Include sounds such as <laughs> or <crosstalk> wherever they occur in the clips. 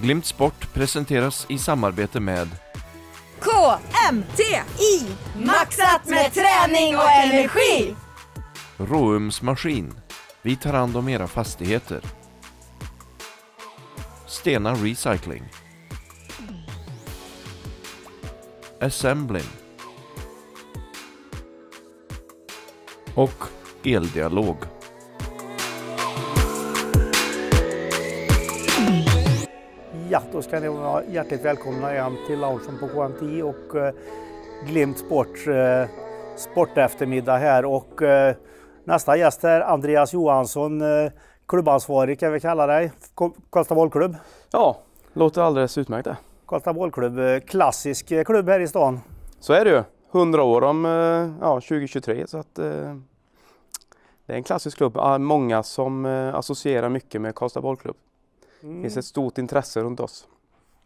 Glimt Sport presenteras i samarbete med KMTI! Maxat med träning och energi! Råumsmaskin. Vi tar hand om era fastigheter. Stena Recycling. Assembling. Och Eldialog. Ja, då ska ni vara hjärtligt välkomna igen till loungen på KMT och eh, Glimt Sports eh, sporteftermiddag här. Och, eh, nästa gäst är Andreas Johansson, eh, klubbansvarig kan vi kalla dig, Karlstad bollklubb. Ja, låter alldeles utmärkt det. Karlstad bollklubb, eh, klassisk eh, klubb här i stan. Så är det ju, 100 år om eh, ja, 2023 så att det är en klassisk klubb. Många som associerar mycket med Karlstad bollklubb. Mm. Det finns ett stort intresse runt oss.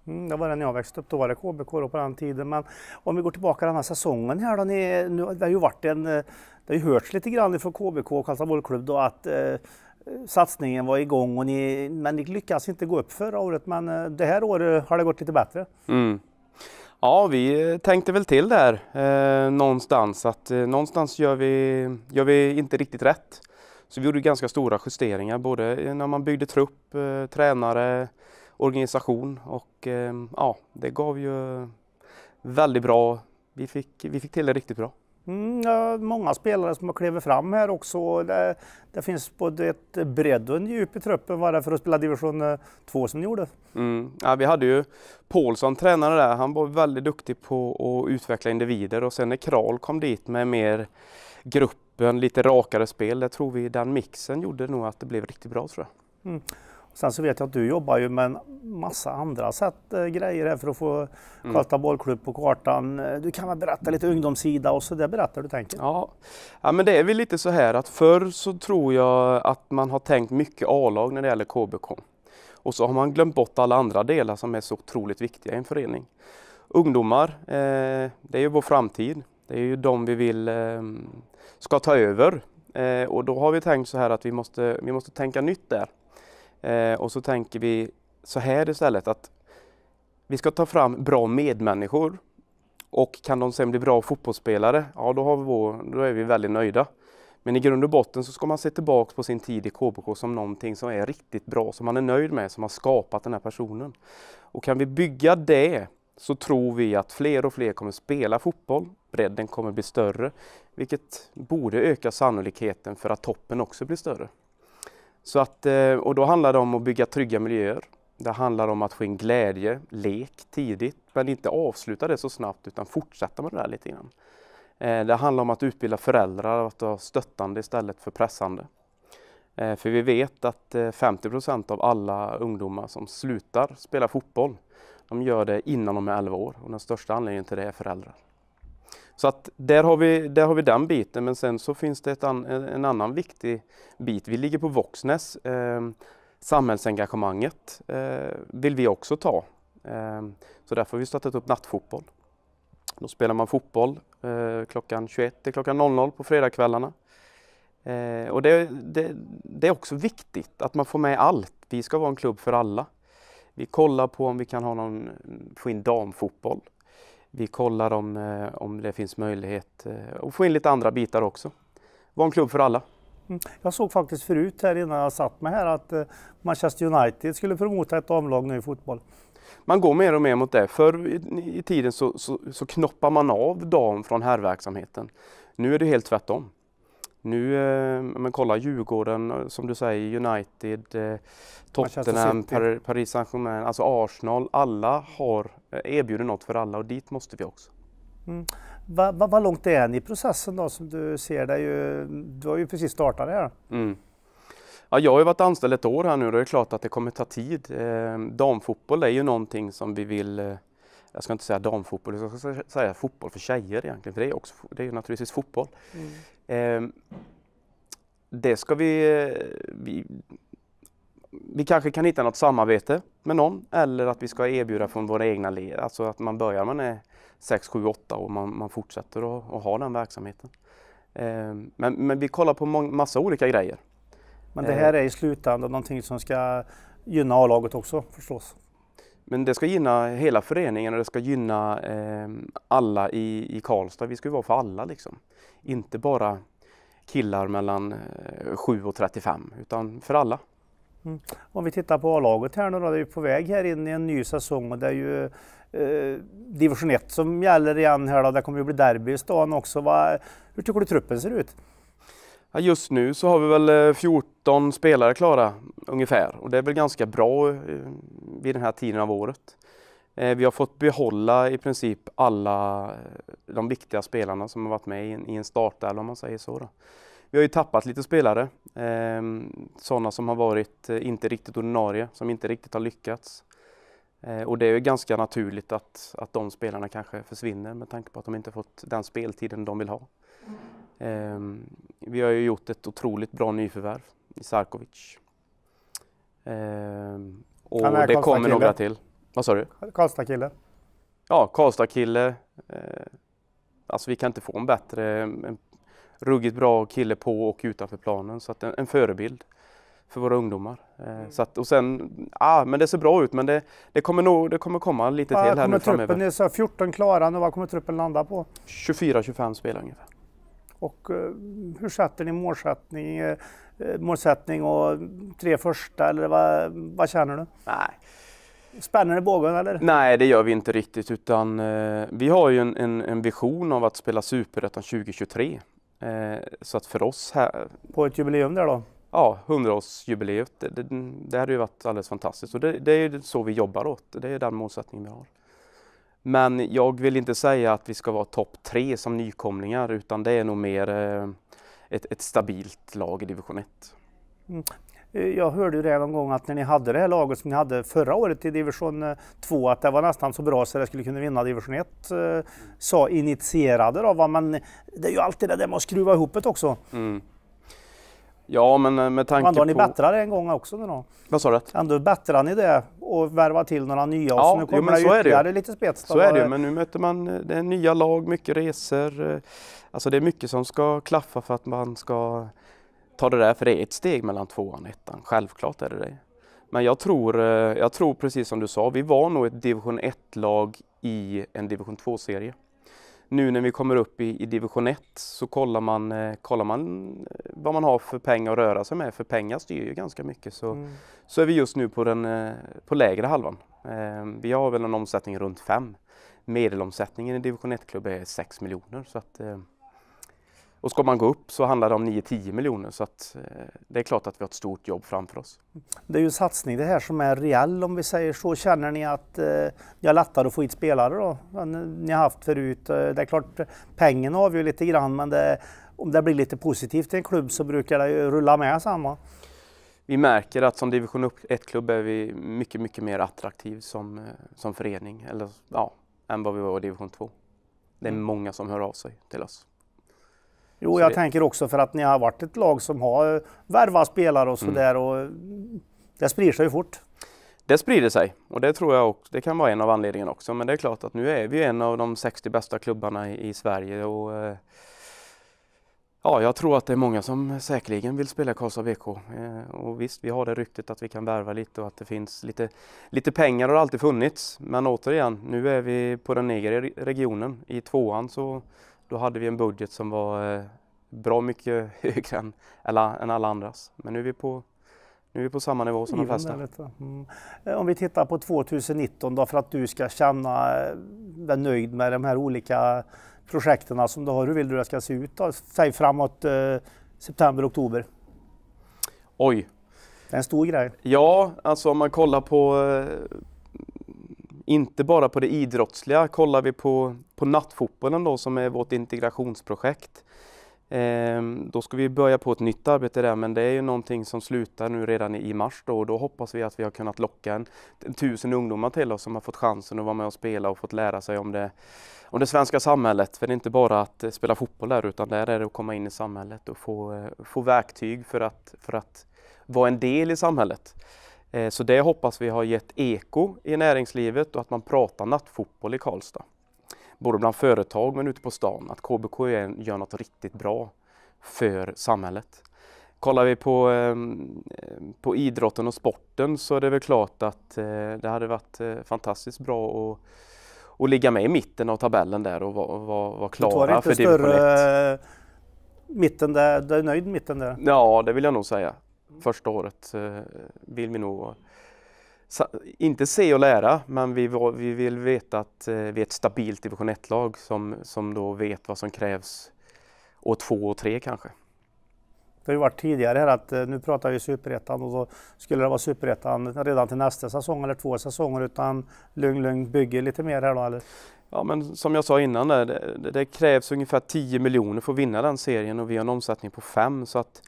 Mm, det var när jag växte upp, då var det KBK då på den tiden. Men om vi går tillbaka den här säsongen här då, ni, nu, det har ju varit en, eh, det har ju hörts lite grann från KBK och Karlstad bollklubb då att eh, satsningen var igång och ni, men ni lyckades inte gå upp förra året men eh, det här året har det gått lite bättre. Mm. Ja, vi tänkte väl till där eh, någonstans att eh, någonstans gör vi, gör vi inte riktigt rätt. Så vi gjorde ganska stora justeringar både när man byggde trupp, eh, tränare, organisation och eh, ja, det gav ju väldigt bra. Vi fick, vi fick till det riktigt bra. Mm, många spelare som har klivit fram här också. Det, det, finns både ett bredd och en djup i truppen det för att spela division 2 eh, som ni gjorde. Mm. Ja, vi hade ju Paulsson tränare där. Han var väldigt duktig på att utveckla individer och sen när Kral kom dit med mer grupp en lite rakare spel. Det tror vi den mixen gjorde nog att det blev riktigt bra tror jag. Mm. Sen så vet jag att du jobbar ju med en massa andra sätt, äh, grejer här för att få Karlstad mm. bollklubb på kartan. Eh, du kan väl berätta lite ungdomssida och så där berättar du tänker? Ja. ja, men det är väl lite så här att förr så tror jag att man har tänkt mycket A-lag när det gäller KBK. Och så har man glömt bort alla andra delar som är så otroligt viktiga i en förening. Ungdomar, eh, det är ju vår framtid. Det är ju de vi vill eh, ska ta över. Eh, och då har vi tänkt så här att vi måste, vi måste tänka nytt där. Eh, och så tänker vi så här istället att vi ska ta fram bra medmänniskor och kan de sen bli bra fotbollsspelare, ja då, har vi vår, då är vi väldigt nöjda. Men i grund och botten så ska man se tillbaka på sin tid i KBK som någonting som är riktigt bra, som man är nöjd med, som har skapat den här personen. Och kan vi bygga det så tror vi att fler och fler kommer spela fotboll, bredden kommer bli större, vilket borde öka sannolikheten för att toppen också blir större. Så att, eh, och då handlar det om att bygga trygga miljöer. Det handlar om att få in glädje, lek tidigt, men inte avsluta det så snabbt utan fortsätta med det där lite grann. Eh, det handlar om att utbilda föräldrar att vara stöttande istället för pressande. Eh, för vi vet att 50 procent av alla ungdomar som slutar spela fotboll de gör det innan de är 11 år och den största anledningen till det är föräldrar. Så att där har vi, där har vi den biten men sen så finns det an, en annan viktig bit. Vi ligger på Voxnäs. Eh, samhällsengagemanget eh, vill vi också ta. Eh, så därför har vi startat upp nattfotboll. Då spelar man fotboll eh, klockan 21 till klockan 00 på fredagskvällarna. Eh, och det, det, det, är också viktigt att man får med allt. Vi ska vara en klubb för alla. Vi kollar på om vi kan ha någon, få in damfotboll. Vi kollar om, eh, om det finns möjlighet eh, att få in lite andra bitar också. Var en klubb för alla. Mm. Jag såg faktiskt förut här innan jag satt mig här att eh, Manchester United skulle promota ett damlag nu i fotboll. Man går mer och mer mot det. Förr i tiden så, så, så knoppar man av dam från herrverksamheten. Nu är det helt tvärtom. Nu, eh, men kolla Djurgården, eh, som du säger, United, eh, Tottenham, Paris Saint-Germain, alltså Arsenal. Alla har erbjuder något för alla och dit måste vi också. Mm. Vad va, va långt är ni i processen då som du ser det? Ju, du har ju precis startat det här. Mm. Ja, jag har ju varit anställd ett år här nu och det är klart att det kommer ta tid. Eh, damfotboll är ju någonting som vi vill eh, jag ska inte säga damfotboll, jag ska säga fotboll för tjejer egentligen, för det är, också, det är ju naturligtvis fotboll. Mm. Ehm, det ska vi, eh, vi, vi... kanske kan hitta något samarbete med någon eller att vi ska erbjuda från våra egna led. Alltså att man börjar när man är 6, 7, 8 och man, man fortsätter att, ha den verksamheten. Ehm, men, men, vi kollar på mång, massa olika grejer. Men det här ehm. är i slutändan någonting som ska gynna A-laget också förstås? Men det ska gynna hela föreningen och det ska gynna eh, alla i, i Karlstad. Vi ska ju vara för alla liksom. Inte bara killar mellan eh, 7 och 35 utan för alla. Mm. Om vi tittar på A-laget här nu då, det är ju på väg här in i en ny säsong och det är ju eh, division 1 som gäller igen här då. Det kommer ju bli derby i stan också. Va, hur tycker du truppen ser ut? Ja, just nu så har vi väl 14 eh, spelare klara ungefär och det är väl ganska bra eh, vid den här tiden av året. Eh, vi har fått behålla i princip alla de viktiga spelarna som har varit med i en startelva om man säger så. Då. Vi har ju tappat lite spelare, ehm, sådana som har varit inte riktigt ordinarie, som inte riktigt har lyckats. Och det är ju ganska naturligt att, att de spelarna kanske försvinner med tanke på att de inte fått den speltiden de vill ha. Ehm, vi har ju gjort ett otroligt bra nyförvärv i Sarkovic. Ehm, och det kommer några till. Vad sa du? Karlstad-kille. Ja, Karlstad-kille. Eh, alltså vi kan inte få en bättre, en ruggigt bra kille på och utanför planen. Så att en, en förebild för våra ungdomar. Eh, mm. Så att, och sen, ah, men det ser bra ut men det, det, kommer, nog, det kommer komma lite till här nu truppen, framöver. Ni sa 14 klara nu, vad kommer truppen landa på? 24-25 spelare ungefär. Och eh, hur satte ni målsättning, eh, målsättning och tre första eller vad, vad känner du? Nej. Spänner det bågen eller? Nej, det gör vi inte riktigt utan eh, vi har ju en, en, en vision av att spela Superettan 2023. Eh, så att för oss här... På ett jubileum där då? Ja, hundraårsjubileet. Det, det, det hade ju varit alldeles fantastiskt och det, det är så vi jobbar åt. Det är den målsättningen vi har. Men jag vill inte säga att vi ska vara topp tre som nykomlingar utan det är nog mer eh, ett, ett stabilt lag i division 1. Mm. Eh, jag hörde ju det någon gång att när ni hade det här laget som ni hade förra året i division 2 eh, att det var nästan så bra så det skulle kunna vinna division 1. Sa initierade då, va? men det är ju alltid det där med att skruva ihop det också. Mm. Ja, men med tanke på... Ändå har ni på... det en gång också nu då. Vad sa du? Ändå bättrade ni det och värva till några nya. Ja, så nu kommer jo, det ytterligare lite spets. Så är det ju, men nu möter man eh, det är nya lag, mycket resor. Eh, alltså det är mycket som ska klaffa för att man ska ta det där, för det är ett steg mellan tvåan och ettan. Självklart är det det. Men jag tror, eh, jag tror precis som du sa, vi var nog ett division 1-lag i en division 2-serie nu när vi kommer upp i, i division 1 så kollar man, eh, kollar man eh, vad man har för pengar att röra sig med, för pengar styr ju ganska mycket. Så, mm. så är vi just nu på den eh, på lägre halvan. Eh, vi har väl en omsättning runt 5. Medelomsättningen i division 1-klubb är 6 miljoner. Så att, eh, och ska man gå upp så handlar det om 9-10 miljoner så att eh, det är klart att vi har ett stort jobb framför oss. Det är ju satsning det här som är reell om vi säger så. Känner ni att eh, ni har lättare att få hit spelare då än ni har haft förut? Eh, det är klart pengarna avgör lite grann men det, om det blir lite positivt i en klubb så brukar det ju rulla med sen va? Vi märker att som division 1-klubb är vi mycket, mycket mer attraktiv som, eh, som förening eller, ja, än vad vi var i division 2. Det är mm. många som hör av sig till oss. Jo, jag det... tänker också för att ni har varit ett lag som har värvat spelare och mm. sådär mm. och det sprider sig ju fort. Det sprider sig och det tror jag också, det kan vara en av anledningarna också. Men det är klart att nu är vi en av de 60 bästa klubbarna i, i Sverige och eh, ja, jag tror att det är många som säkerligen vill spela Karlstad BK. Eh, och visst, vi har det ryktet att vi kan värva lite och att det finns lite, lite pengar har alltid funnits. Men återigen, nu är vi på den egna regionen. I tvåan så då hade vi en budget som var eh, bra mycket <laughs> högre än, alla, än alla andras. Men nu är vi på nu är vi på samma nivå som de flesta. Mm. Eh, om vi tittar på 2019 då, för att du ska känna dig eh, nöjd med de här olika projekten som du har. Hur vill du att det ska se ut då? Säg framåt eh, september, oktober. Oj. Det är en stor grej. Ja, alltså om man kollar på eh, inte bara på det idrottsliga. Kollar vi på, på nattfotbollen då som är vårt integrationsprojekt Ehm, då ska vi börja på ett nytt arbete där men det är ju någonting som slutar nu redan i mars då och då hoppas vi att vi har kunnat locka en, en tusen ungdomar till oss som har fått chansen att vara med och spela och fått lära sig om det, om det svenska samhället. För det är inte bara att eh, spela fotboll där utan där är det att komma in i samhället och få, eh, få verktyg för att, för att vara en del i samhället. Eh, så det hoppas vi har gett eko i näringslivet och att man pratar nattfotboll i Karlstad både bland företag men ute på stan, att KBK gör något riktigt bra för samhället. Kollar vi på, ehm, på idrotten och sporten så är det väl klart att eh, det hade varit eh, fantastiskt bra att och ligga med i mitten av tabellen där och vara var, var klara Det för division 1. Större där, du är nöjd mitten där? Ja, det vill jag nog säga. Första året eh, vill vi nog inte se och lära, men vi, vi vill veta att eh, vi är ett stabilt division 1-lag som, som då vet vad som krävs år två och tre kanske. Det har ju varit tidigare här att eh, nu pratar vi superettan och då skulle det vara superettan redan till nästa säsong eller två säsonger utan lugn, lugn, bygger lite mer här då eller? Ja men som jag sa innan där, det, det krävs ungefär 10 miljoner för att vinna den serien och vi har en omsättning på 5 så att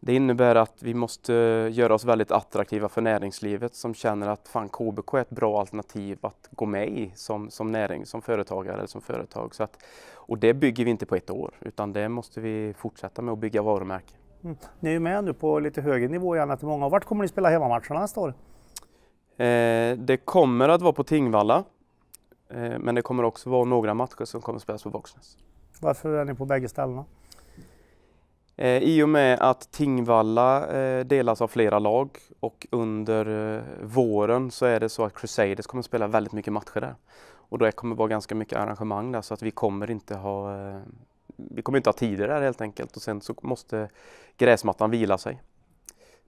det innebär att vi måste göra oss väldigt attraktiva för näringslivet som känner att fan, KBK är ett bra alternativ att gå med i som, som näring, som företagare eller som företag. Så att, och det bygger vi inte på ett år utan det måste vi fortsätta med att bygga varumärke. Mm. Ni är ju med nu på lite högre nivå i annat många. Vart kommer ni spela hemmamatcherna nästa år? Eh, det kommer att vara på Tingvalla eh, men det kommer också vara några matcher som kommer spelas på Våxnäs. Varför är ni på bägge ställena? Eh, I och med att Tingvalla eh, delas av flera lag och under eh, våren så är det så att Crusaders kommer spela väldigt mycket matcher där. Och det kommer vara ganska mycket arrangemang där så att vi kommer inte ha vi kommer inte ha tider där helt enkelt och sen så måste gräsmattan vila sig.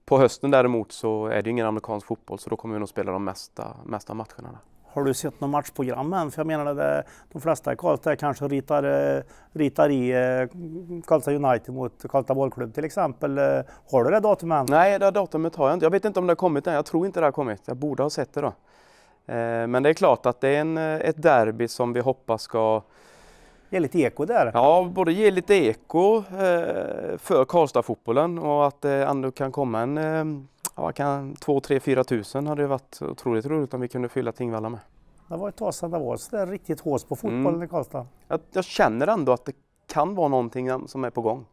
På hösten däremot så är det ingen amerikansk fotboll så då kommer vi nog spela de mesta, mesta matcherna där. Har du sett något matchprogram än? För jag menar, det, de flesta i Karlstad kanske ritar, eh, ritar i eh, Karlstad United mot Karlstad bollklubb till exempel. Eh, har du det datumet än? Nej, det datumet har jag inte. Jag vet inte om det har kommit än. Jag tror inte det har kommit. Jag borde ha sett det då. Men det är klart att det är en, ett derby som vi hoppas ska Ge lite eko där? Ja, både ge lite eko för Karlstad-fotbollen och att det ändå kan komma en ja, kan, 2 3 4 tusen hade det varit otroligt roligt om vi kunde fylla Tingvalla med. Det var ett tag sedan det var så det är riktigt hås på fotbollen mm. i Karlstad. Jag, jag, känner ändå att det kan vara någonting som är på gång.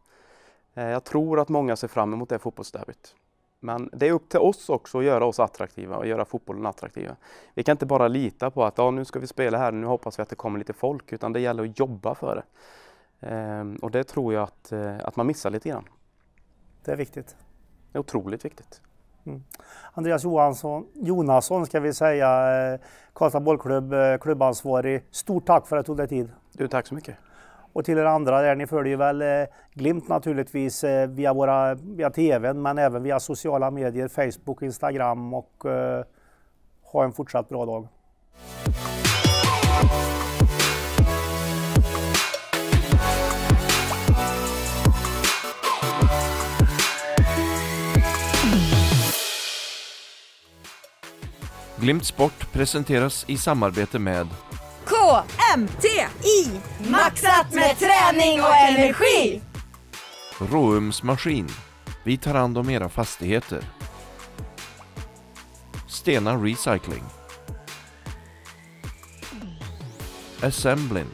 Eh, jag tror att många ser fram emot det fotbollsderbyt. Men det är upp till oss också att göra oss attraktiva och göra fotbollen attraktiv. Vi kan inte bara lita på att ja, nu ska vi spela här, nu hoppas vi att det kommer lite folk, utan det gäller att jobba för det. Ehm, och det tror jag att, eh, att man missar lite grann. Det är viktigt. Det är otroligt viktigt. Mm. Andreas Johansson, Jonasson ska vi säga, eh, Karlstad bollklubb, eh, klubbansvarig. Stort tack för att du tog dig tid. Du, tack så mycket. Och till er andra där, ni följer väl eh, Glimt naturligtvis via, våra, via tvn men även via sociala medier, Facebook, Instagram och uh, ha en fortsatt bra dag. Glimt Sport presenteras i samarbete med KMTI! Maxat med träning och energi! Råums Maskin. Vi tar hand om era fastigheter. Stena Recycling. Assemblin.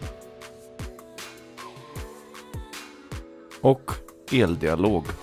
Och Eldialog.